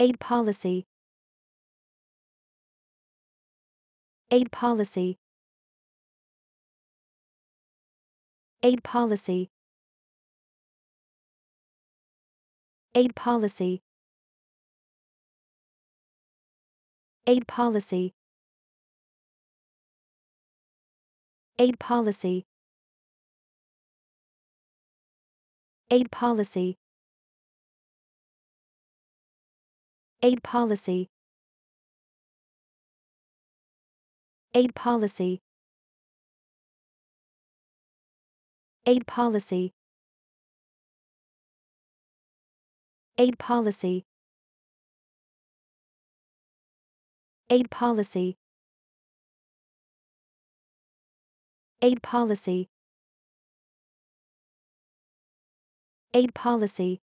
Aid policy. Aid policy. Aid policy. Aid policy. Aid policy. Aid policy. Aid policy. Aid policy. Aid policy. Aid policy. Aid policy. Aid policy. Aid policy. Aid policy.